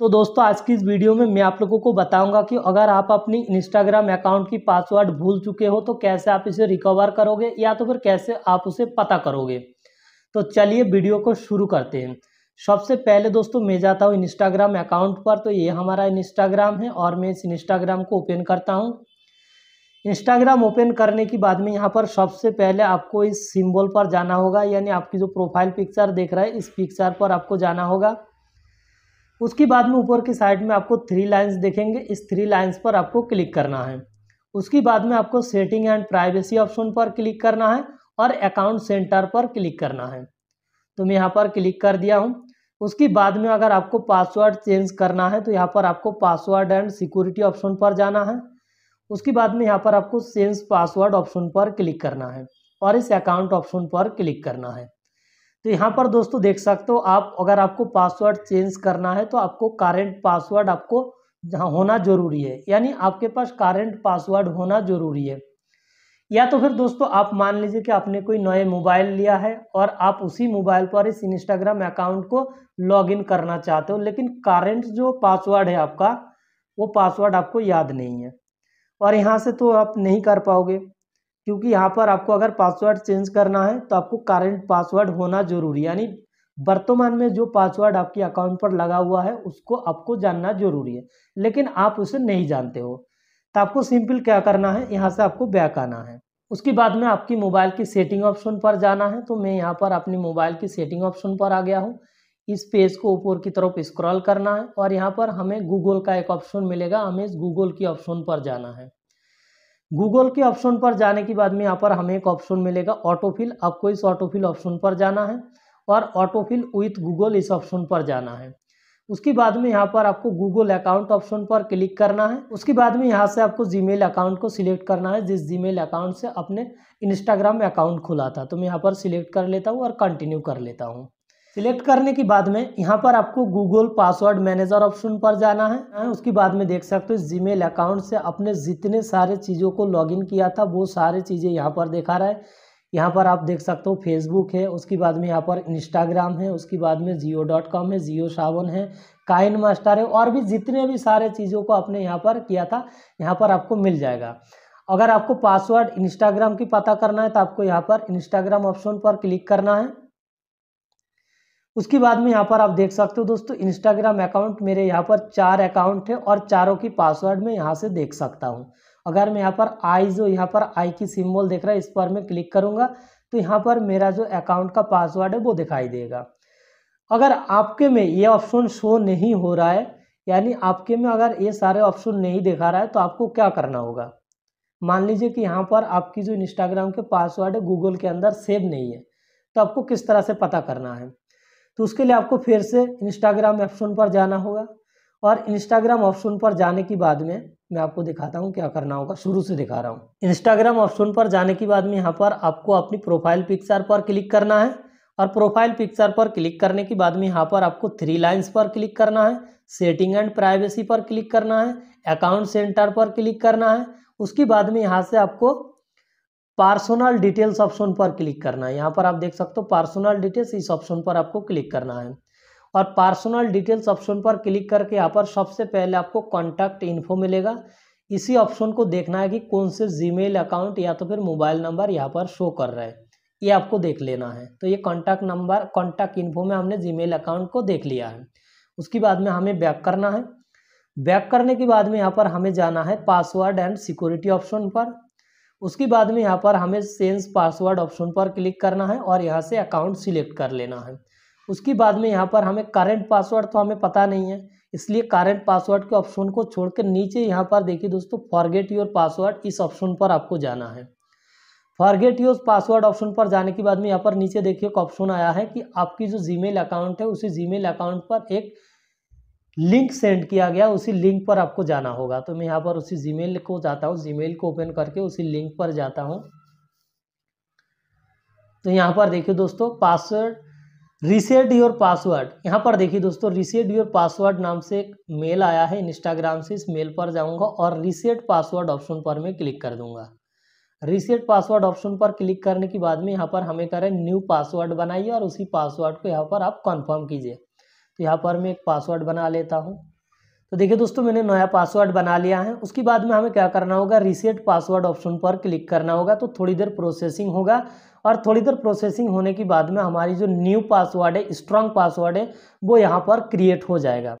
तो दोस्तों आज की इस वीडियो में मैं आप लोगों को बताऊंगा कि अगर आप अपनी इंस्टाग्राम अकाउंट की पासवर्ड भूल चुके हो तो कैसे आप इसे रिकवर करोगे या तो फिर कैसे आप उसे पता करोगे तो चलिए वीडियो को शुरू करते हैं सबसे पहले दोस्तों मैं जाता हूँ इंस्टाग्राम अकाउंट पर तो ये हमारा इंस्टाग्राम है और मैं इस इंस्टाग्राम को ओपन करता हूँ इंस्टाग्राम ओपन करने के बाद में यहाँ पर सबसे पहले आपको इस सिंबल पर जाना होगा यानी आपकी जो प्रोफाइल पिक्चर देख रहा है इस पिक्चर पर आपको जाना होगा उसके बाद में ऊपर की साइड में आपको थ्री लाइंस देखेंगे इस थ्री लाइंस पर आपको क्लिक करना है उसके बाद में आपको सेटिंग एंड प्राइवेसी ऑप्शन पर क्लिक करना है और अकाउंट सेंटर पर क्लिक करना है तो मैं यहाँ पर क्लिक कर दिया हूँ उसके बाद में अगर आपको पासवर्ड चेंज करना है तो यहाँ पर आपको पासवर्ड एंड सिक्योरिटी ऑप्शन पर जाना है उसके बाद में यहाँ पर आपको सेंस पासवर्ड ऑप्शन पर क्लिक करना है और इस अकाउंट ऑप्शन पर क्लिक करना है तो यहाँ पर दोस्तों देख सकते हो आप अगर आपको पासवर्ड चेंज करना है तो आपको करेंट पासवर्ड आपको होना जरूरी है यानी आपके पास करेंट पासवर्ड होना जरूरी है या तो फिर दोस्तों आप मान लीजिए कि आपने कोई नए मोबाइल लिया है और आप उसी मोबाइल पर इस इंस्टाग्राम अकाउंट को लॉगिन करना चाहते हो लेकिन करेंट जो पासवर्ड है आपका वो पासवर्ड आपको याद नहीं है और यहाँ से तो आप नहीं कर पाओगे क्योंकि यहाँ पर आपको अगर पासवर्ड चेंज करना है तो आपको करंट पासवर्ड होना जरूरी यानी वर्तमान में जो पासवर्ड आपके अकाउंट पर लगा हुआ है उसको आपको जानना जरूरी है लेकिन आप उसे नहीं जानते हो तो आपको सिंपल क्या करना है यहाँ से आपको बैक आना है उसके बाद में आपकी मोबाइल की सेटिंग ऑप्शन पर जाना है तो मैं यहाँ पर अपनी मोबाइल की सेटिंग ऑप्शन पर आ गया हूँ इस पेज को ऊपर की तरफ स्क्रॉल करना है और यहाँ पर हमें गूगल का एक ऑप्शन मिलेगा हमें इस गूगल की ऑप्शन पर जाना है गूगल के ऑप्शन पर जाने के बाद में यहाँ पर हमें एक ऑप्शन मिलेगा ऑटोफिल आपको इस ऑटोफिल ऑप्शन पर जाना है और ऑटोफिल विथ गूगल इस ऑप्शन पर जाना है उसके बाद में यहाँ पर आपको गूगल अकाउंट ऑप्शन पर क्लिक करना है उसके बाद में यहाँ से आपको जी अकाउंट को सिलेक्ट करना है जिस जी अकाउंट से अपने इंस्टाग्राम अकाउंट खुला था तो मैं यहाँ पर सिलेक्ट कर लेता हूँ और कंटिन्यू कर लेता हूँ सिलेक्ट करने के बाद में यहाँ पर आपको गूगल पासवर्ड मैनेजर ऑप्शन पर जाना है हाँ, उसके बाद में देख सकते हो जीमेल अकाउंट से अपने जितने सारे चीज़ों को लॉगिन किया था वो सारे चीज़ें यहाँ पर देखा रहा है यहाँ पर आप देख सकते हो फेसबुक है उसके बाद में यहाँ पर इंस्टाग्राम है उसके बाद में जियो डॉट कॉम है जियो सावन है काइन मास्टर है और भी जितने भी सारे चीज़ों को आपने यहाँ पर किया था यहाँ पर आपको मिल जाएगा अगर आपको पासवर्ड इंस्टाग्राम की पता करना है तो आपको यहाँ पर इंस्टाग्राम ऑप्शन पर क्लिक करना है उसके बाद में यहाँ पर आप देख सकते हो दोस्तों इंस्टाग्राम अकाउंट मेरे यहाँ पर चार अकाउंट है और चारों की पासवर्ड मैं यहाँ से देख सकता हूँ अगर मैं यहाँ पर आई जो यहाँ पर आई की सिम्बॉल देख रहा है इस पर मैं क्लिक करूँगा तो यहाँ पर मेरा जो अकाउंट का पासवर्ड है वो दिखाई देगा अगर आपके में ये ऑप्शन शो नहीं हो रहा है यानी आपके में अगर ये सारे ऑप्शन नहीं दिखा रहा है तो आपको क्या करना होगा मान लीजिए कि यहाँ पर आपकी जो इंस्टाग्राम के पासवर्ड है गूगल के अंदर सेव नहीं है तो आपको किस तरह से पता करना है तो उसके लिए आपको फिर से इंस्टाग्राम ऑप्शन पर जाना होगा और इंस्टाग्राम ऑप्शन पर जाने के बाद में मैं आपको दिखाता हूँ क्या करना होगा शुरू से दिखा रहा हूँ इंस्टाग्राम ऑप्शन पर जाने के बाद में यहाँ पर आपको अपनी प्रोफाइल पिक्चर पर क्लिक करना है और प्रोफाइल पिक्चर पर क्लिक करने के बाद में यहाँ पर आपको थ्री लाइन्स पर क्लिक करना है सेटिंग एंड प्राइवेसी पर क्लिक करना है अकाउंट सेंटर पर क्लिक करना है उसके बाद में यहाँ से आपको पार्सोनल डिटेल्स ऑप्शन पर क्लिक करना है यहाँ पर आप देख सकते हो पार्सोनल डिटेल्स इस ऑप्शन पर आपको क्लिक करना है और पार्सोनल डिटेल्स ऑप्शन पर क्लिक करके यहाँ पर सबसे पहले आपको कॉन्टैक्ट इन्फो मिलेगा इसी ऑप्शन को देखना है कि कौन से जीमेल अकाउंट या तो फिर मोबाइल नंबर यहाँ पर शो कर रहे हैं ये आपको देख लेना है तो ये कॉन्टैक्ट नंबर कॉन्टैक्ट इन्फो में हमने जी अकाउंट को देख लिया है उसके बाद में हमें बैक करना है बैक करने के बाद में यहाँ पर हमें जाना है पासवर्ड एंड सिक्योरिटी ऑप्शन पर उसके बाद में यहाँ पर हमें सेंस पासवर्ड ऑप्शन पर क्लिक करना है और यहाँ से अकाउंट सिलेक्ट कर लेना है उसके बाद में यहाँ पर हमें करेंट पासवर्ड तो हमें पता नहीं है इसलिए करेंट पासवर्ड के ऑप्शन को छोड़कर नीचे यहाँ पर देखिए दोस्तों फॉरगेट योर पासवर्ड इस ऑप्शन पर आपको जाना है फॉरगेट योर पासवर्ड ऑप्शन पर जाने के बाद में यहाँ पर नीचे देखिए एक ऑप्शन आया है कि आपकी जो जीमेल अकाउंट है उसी जीमेल अकाउंट पर एक लिंक सेंड किया गया उसी लिंक पर आपको जाना होगा तो मैं यहाँ पर उसी जीमेल को जाता हूँ जीमेल को ओपन करके उसी लिंक पर जाता हूँ तो यहाँ पर देखिए दोस्तों पासवर्ड रिसेट योर पासवर्ड यहाँ पर देखिए दोस्तों रिसेट योर पासवर्ड नाम से एक मेल आया है इंस्टाग्राम से इस मेल पर जाऊँगा और रिसेट पासवर्ड ऑप्शन पर मैं क्लिक कर दूंगा रिसेट पासवर्ड ऑप्शन पर क्लिक करने के बाद में यहाँ पर हमें करें न्यू पासवर्ड बनाइए और उसी पासवर्ड को यहाँ पर आप कन्फर्म कीजिए तो यहाँ पर मैं एक पासवर्ड बना लेता हूँ तो देखिए दोस्तों मैंने नया पासवर्ड बना लिया है उसके बाद में हमें क्या करना होगा रीसेट पासवर्ड ऑप्शन पर क्लिक करना होगा तो थोड़ी देर प्रोसेसिंग होगा और थोड़ी देर प्रोसेसिंग होने के बाद में हमारी जो न्यू पासवर्ड है स्ट्रांग पासवर्ड है वो यहाँ पर क्रिएट हो जाएगा